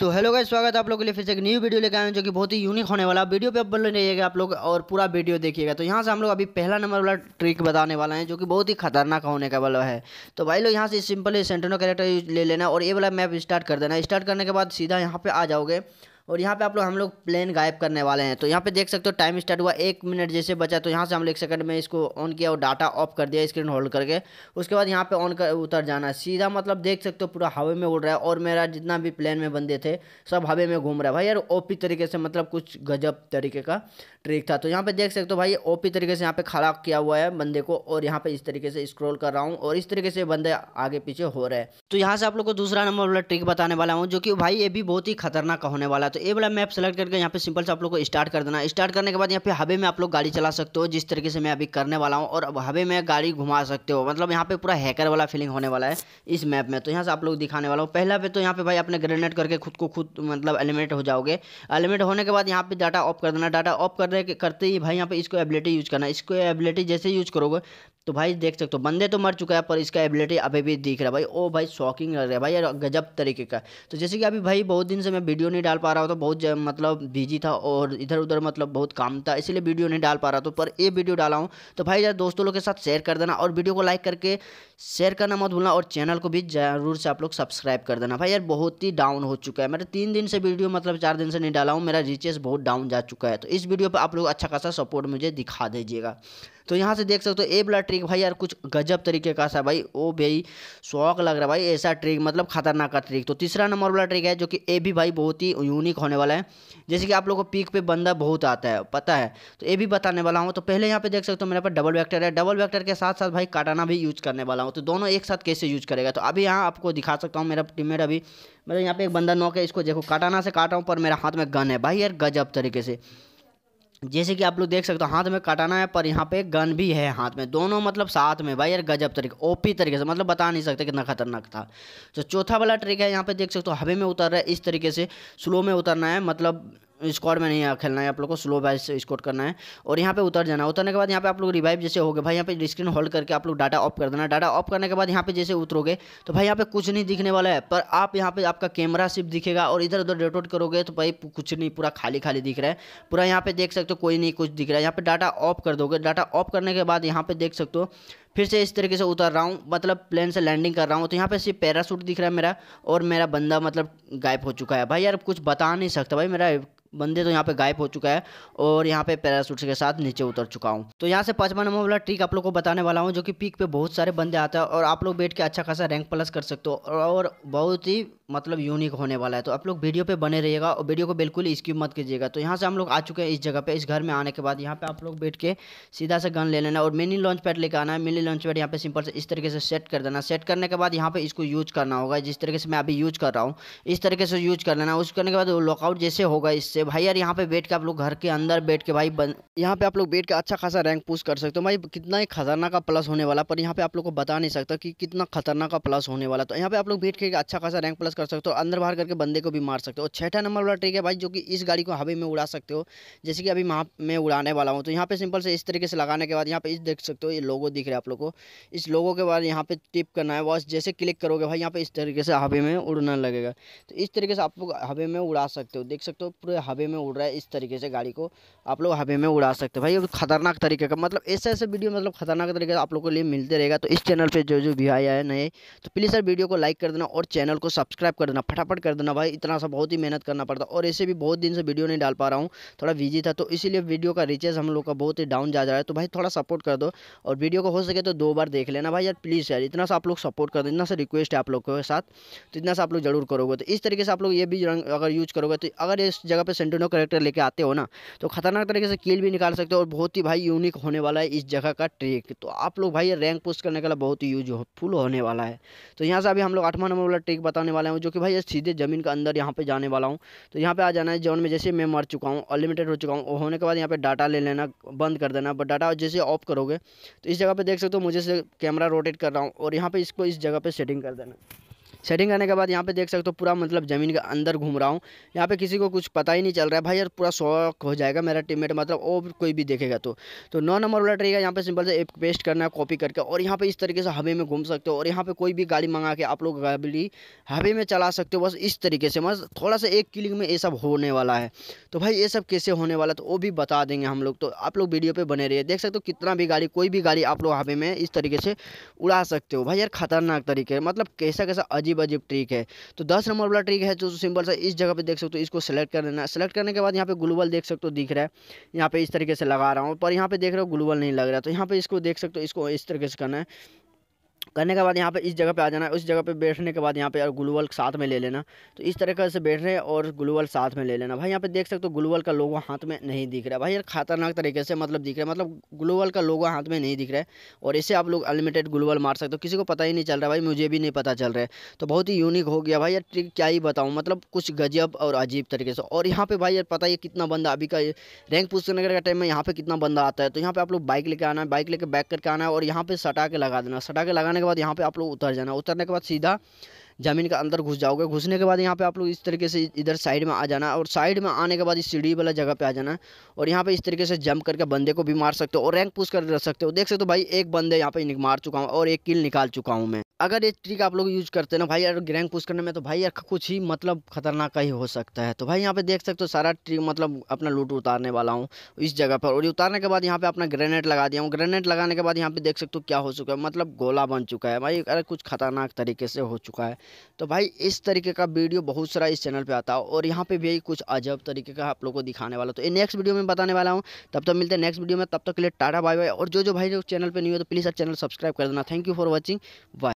तो hello guys स्वागत है आप लोग के लिए फिर से एक न्यू वीडियो लेकर आए हैं जो कि बहुत ही यूनिक होने वाला वीडियो पे बन रहिएगा आप लोग और पूरा वीडियो देखिएगा तो यहाँ से हम लोग अभी पहला नंबर वाला ट्रिक बताने वाला है जो कि बहुत ही खतरनाक होने का वाला है तो भाई लोग यहाँ से सिंपल सेंटेनो कैरेक्टर ले लेना और ये वाला मैप स्टार्ट कर देना स्टार्ट करने के बाद सीधा यहाँ पर आ जाओगे और यहाँ पे आप लोग हम लोग प्लेन गायब करने वाले हैं तो यहाँ पे देख सकते हो टाइम स्टार्ट हुआ एक मिनट जैसे बचा तो यहाँ से हम लोग एक सेकंड में इसको ऑन किया और डाटा ऑफ कर दिया स्क्रीन होल्ड करके उसके बाद यहाँ पे ऑन कर उतर जाना सीधा मतलब देख सकते हो पूरा हवा में उड़ रहा है और मेरा जितना भी प्लेन में बंदे थे सब हवा में घूम रहा है भाई यार ओपी तरीके से मतलब कुछ गजब तरीके का ट्रिक था तो यहाँ पे देख सकते हो भाई ओ तरीके से यहाँ पे खड़ा किया हुआ है बंदे को और यहाँ पर इस तरीके से स्क्रोल कर रहा हूँ और इस तरीके से बंदे आगे पीछे हो रहे हैं तो यहाँ से आप लोग को दूसरा नंबर वाला ट्रिक बताने वाला हूँ जो कि भाई ये भी बहुत ही खतरनाक होने वाला है तो दोस्तों ये वाला मैप सेलेक्ट करके यहाँ पे सिंपल से आप लोग को स्टार्ट कर देना स्टार्ट करने के बाद यहाँ पे हवे में आप लोग गाड़ी चला सकते हो जिस तरीके से मैं अभी करने वाला हूँ और हवे में गाड़ी घुमा सकते हो मतलब यहाँ पे पूरा हैकर वाला फीलिंग होने वाला है इस मैप में तो यहाँ से आप लोग दिखाने वाला हूँ पहला पे तो यहाँ पे भाई अपने ग्रेनेट करके खुद को खुद मतलब एलिमेट हो जाओगे एलिमेट होने के बाद यहाँ पे डाटा ऑफ कर देना डाटा ऑफ करने के करते ही भाई यहाँ पे इसको एबिलिटी यूज करना इसको एबिलिटी जैसे यूज करोगे तो भाई देख सकते हो बंदे तो मर चुका है पर इसका एबिलिटी अभी भी दिख रहा है भाई ओ भाई शॉकिंग लग रहा है भाई गजब तरीके का तो जैसे कि अभी भाई बहुत दिन से मैं वीडियो नहीं डाल पा रहा रहा तो बहुत मतलब बिजी था और इधर उधर मतलब बहुत काम था इसलिए वीडियो नहीं डाल पा रहा था पर ये वीडियो डाला हूँ तो भाई यार दोस्तों लोग के साथ शेयर कर देना और वीडियो को लाइक करके शेयर करना मत भूलना और चैनल को भी ज़रूर से आप लोग सब्सक्राइब कर देना भाई यार बहुत ही डाउन हो चुका है मेरे तीन दिन से वीडियो मतलब चार दिन से नहीं डाला हूँ मेरा रिचेस बहुत डाउन जा चुका है तो इस वीडियो पर आप लोग अच्छा खासा सपोर्ट मुझे दिखा दीजिएगा तो यहाँ से देख सकते हो ए वाला ट्रिक भाई यार कुछ गजब तरीके का सा भाई ओ भाई शौक लग रहा भाई ऐसा ट्रिक मतलब खतरनाक का ट्रिक तो तीसरा नंबर वाला ट्रिक है जो कि ए भी भाई बहुत ही यूनिक होने वाला है जैसे कि आप लोगों को पीक पे बंदा बहुत आता है पता है तो ए भी बताने वाला हूँ तो पहले यहाँ पे देख सकते हो मेरे पास डबल वैक्टर है डबल वैक्टर के साथ साथ भाई काटाना भी यूज करने वाला हूँ तो दोनों एक साथ कैसे यूज करेगा तो अभी यहाँ आपको दिखा सकता हूँ मेरा टीममेट अभी मतलब यहाँ पे एक बंदा नौके है इसको देखो काटाना से काटा हूँ पर मेरा हाथ में गन है भाई यार गजब तरीके से जैसे कि आप लोग देख सकते हो हाथ में कटाना है पर यहाँ पे गन भी है हाथ में दोनों मतलब साथ में भाई यार गजब तरीके ओपी तरीके से मतलब बता नहीं सकते कितना खतरनाक था जो तो चौथा वाला ट्रिक है यहाँ पे देख सकते हो हवे में उतर रहा है इस तरीके से स्लो में उतरना है मतलब स्क्वाड में नहीं खेलना है आप लोग को स्लो बैच से स्कोर करना है और यहाँ पे उतर जाना उतरने के बाद यहाँ पे आप लोग रिवाइव जैसे हो गए भाई यहाँ पे स्क्रीन होल्ड करके आप लोग डाटा ऑफ कर देना डाटा ऑफ करने के बाद यहाँ पे जैसे उतरोगे तो भाई यहाँ पे कुछ नहीं दिखने वाला है पर आप यहाँ पे आपका कैमरा सिर्फ दिखेगा और इधर उधर डेटोट करोगे तो भाई कुछ नहीं पूरा खाली खाली दिख रहा है पूरा यहाँ पे देख सकते हो कोई नहीं कुछ दिख रहा है यहाँ पे डाटा ऑफ कर दोगे डाटा ऑफ करने के बाद यहाँ पे देख सकते हो फिर से इस तरीके से उतर रहा हूँ मतलब प्लेन से लैंडिंग कर रहा हूँ तो यहाँ पे सिर्फ पैराशूट दिख रहा है मेरा और मेरा बंदा मतलब गायब हो चुका है भाई यार कुछ बता नहीं सकता भाई मेरा बंदे तो यहाँ पे गायब हो चुका है और यहाँ पे पैराशूट के साथ नीचे उतर चुका हूँ तो यहाँ से पचपन नंबर वाला ट्रिक आप लोग को बताने वाला हूँ जो कि पीक पे बहुत सारे बंदे आते हैं और आप लोग बैठ के अच्छा खासा रैंक प्लस कर सकते हो और बहुत ही मतलब यूनिक होने वाला है तो आप लोग वीडियो पे बने रहिएगा और वीडियो को बिल्कुल इसकी मत कीजिएगा तो यहाँ से हम लोग आ चुके हैं इस जगह पे इस घर में आने के बाद यहाँ पे आप लोग बैठ के सीधा से गन ले लेना और मिनी लॉन्च पैड लेकर आना है मिनी डेली लंच पैड यहाँ पे सिंपल से इस तरीके से सेट कर देना सेट करने के बाद यहाँ पे इसको यूज करना होगा जिस तरीके से मैं अभी यूज कर रहा हूँ इस तरीके से यूज कर लेना उस करने के बाद लॉकआउट जैसे होगा इससे भाई यार यहाँ पे बैठ के आप लोग घर के अंदर बैठ के भाई बन यहाँ पे आप लोग बैठ के अच्छा खासा रैंक पुश कर सकते हो भाई कितना ही खतरनाक का प्लस होने वाला पर यहाँ पे आप लोग को बता नहीं सकता कि कितना खतरनाक का प्लस होने वाला तो यहाँ पे आप लोग बैठ के अच्छा खासा रैंक प्लस कर सकते हो तो अंदर बाहर करके बंदे को भी मार सकते हो छठा नंबर वाला ट्रिक है भाई जो कि इस गाड़ी को हवे में उड़ा सकते हो जैसे कि अभी मैं उड़ाने वाला हूँ तो यहाँ पे सिंपल से इस तरीके से लगाने के बाद यहाँ पे इस देख सकते हो ये लोगो दिख रहा है आप लोग को इस लोगों के बाद यहाँ पे टिप करना है बस जैसे क्लिक करोगे भाई यहाँ पे इस तरीके से हवे में उड़ना लगेगा तो इस तरीके से आप लोग हवे में उड़ा सकते हो देख सकते हो पूरे हवे में उड़ रहा है इस तरीके से गाड़ी को आप लोग हवे में उड़ा सकते हो भाई खतरनाक तरीके का मतलब ऐसे ऐसे वीडियो मतलब खतरनाक तरीके से आप लोग के लिए मिलते रहेगा तो इस चैनल पर जो जो भी आया है नए तो प्लीज़ सर वीडियो को लाइक कर देना और चैनल को सब्सक्राइब कर देना फटाफट कर देना भाई इतना सा बहुत ही मेहनत करना पड़ता और ऐसे भी बहुत दिन से वीडियो नहीं डाल पा रहा हूँ थोड़ा बिजी था तो इसीलिए वीडियो का रिचेज हम लोग का बहुत ही डाउन जा रहा है तो भाई थोड़ा सपोर्ट कर दो और वीडियो को हो सके लगे तो दो बार देख लेना भाई यार प्लीज़ यार इतना सा आप लोग सपोर्ट कर दो इतना सा रिक्वेस्ट है आप लोग के साथ तो इतना सा आप लोग जरूर करोगे तो इस तरीके से आप लोग ये भी रंग अगर यूज़ करोगे तो अगर इस जगह पर सेंटिनो करेक्टर लेके आते हो ना तो खतरनाक तरीके से किल भी निकाल सकते हो और बहुत ही भाई यूनिक होने वाला है इस जगह का ट्रिक तो आप लोग भाई रैंक पुस्ट करने के लिए बहुत ही यूजफुल होने वाला है तो यहाँ से अभी हम लोग आठवां नंबर वाला ट्रिक बताने वाला हूँ जो कि भाई सीधे ज़मीन के अंदर यहाँ पर जाने वाला हूँ तो यहाँ पर आ जाना है जोन में जैसे मैं मर चुका हूँ अनलिमिटेड हो चुका हूँ होने के बाद यहाँ पर डाटा ले लेना बंद कर देना बट डाटा जैसे ऑफ करोगे तो इस जगह पर देख सकते तो मुझे से कैमरा रोटेट कर रहा हूँ और यहाँ पे इसको इस जगह पे सेटिंग कर देना सेटिंग करने के बाद यहाँ पे देख सकते हो पूरा मतलब ज़मीन के अंदर घूम रहा हूँ यहाँ पे किसी को कुछ पता ही नहीं चल रहा है भाई यार पूरा शौक हो जाएगा मेरा टीममेट मतलब और कोई भी देखेगा तो तो नौ नंबर वाला ट्रेगा यहाँ पे सिंपल से एक पेस्ट करना है कॉपी करके और यहाँ पे इस तरीके से हवे में घूम सकते हो और यहाँ पे कोई भी गाड़ी मंगा के आप लोग गाड़ी हवे में चला सकते हो बस इस तरीके से बस थोड़ा सा एक क्लिक में ये सब होने वाला है तो भाई ये सब कैसे होने वाला तो वो भी बता देंगे हम लोग तो आप लोग वीडियो पर बने रहिए देख सकते हो कितना भी गाड़ी कोई भी गाड़ी आप लोग हवे में इस तरीके से उड़ा सकते हो भाई यार खतरनाक तरीके मतलब कैसा कैसा अजीब अजीब अजीब ट्रिक है तो दस नंबर वाला ट्रिक है जो सिंपल सा इस जगह पे देख सकते हो इसको सेलेक्ट कर देना सेलेक्ट करने के बाद यहाँ पे ग्लूबल देख सकते हो दिख रहा है यहाँ पे इस तरीके से लगा रहा हूँ पर यहाँ पे देख रहे हो ग्लूबल नहीं लग रहा तो यहाँ पे इसको देख सकते हो इसको इस तरीके से करना है करने के बाद यहाँ पे इस जगह पे आ जाना है उस जगह पे बैठने के बाद यहाँ पे ग्लूवल साथ में ले लेना तो इस तरह से बैठ रहे और ग्लूवल साथ में ले लेना भाई यहाँ पे देख सकते हो ग्लूवल का लोगो हाथ में नहीं दिख रहा है भाई यार खतरनाक तरीके से मतलब दिख रहा है मतलब ग्लूवल का लोगो हाथ में नहीं दिख रहा है और इसे आप लोग अनलिमिटेड ग्लूवल मार सकते हो किसी को पता ही नहीं चल रहा भाई मुझे भी नहीं पता चल रहा है तो बहुत ही यूनिक हो गया भाई यार ट्रिक क्या ही बताऊँ मतलब कुछ गजब और अजीब तरीके से और यहाँ पर भाई यार पता ही कितना बंदा अभी का रैंक पुष्ट नगर का टाइम में यहाँ पर कितना बंदा आता है तो यहाँ पर आप लोग बाइक लेके आना है बाइक लेके बैक करके आना है और यहाँ पर सटा के लगा देना सटा के लगाने करने के बाद यहाँ पे आप लोग उतर जाना उतरने के बाद सीधा ज़मीन के अंदर घुस जाओगे घुसने के बाद यहाँ पे आप लोग इस तरीके से इधर साइड में आ जाना और साइड में आने के बाद इस सीढ़ी वाला जगह पे आ जाना और यहाँ पे इस तरीके से जंप करके बंदे को भी मार सकते हो और रैंक पुश कर रख सकते हो देख सकते हो भाई एक बंदे यहाँ पे मार चुका हूँ और एक किल निकाल चुका हूँ मैं अगर ये ट्रिक आप लोग यूज़ करते ना भाई यार रैंक पुश करने में तो भाई यार कुछ ही मतलब खतरनाक का ही हो सकता है तो भाई यहाँ पे देख सकते हो सारा ट्रिक मतलब अपना लूट उतारने वाला हूँ इस जगह पर और उतारने के बाद यहाँ पे अपना ग्रेनेड लगा दिया हूँ ग्रेनेड लगाने के बाद यहाँ पे देख सकते हो क्या हो चुका है मतलब गोला बन चुका है भाई अरे कुछ खतरनाक तरीके से हो चुका है तो भाई इस तरीके का वीडियो बहुत सारा इस चैनल पर आता है और यहाँ पे भी कुछ अजब तरीके का आप लोगों को दिखाने वाला तो ये नेक्स्ट वीडियो में बताने वाला हूँ तब तक मिलते हैं नेक्स्ट वीडियो में तब तक के लिए टाटा बाय बाय और जो जो भाई जो चैनल पर नहीं हो तो प्लीज़ आप चैनल सब्सक्राइब कर देना thank you for watching bye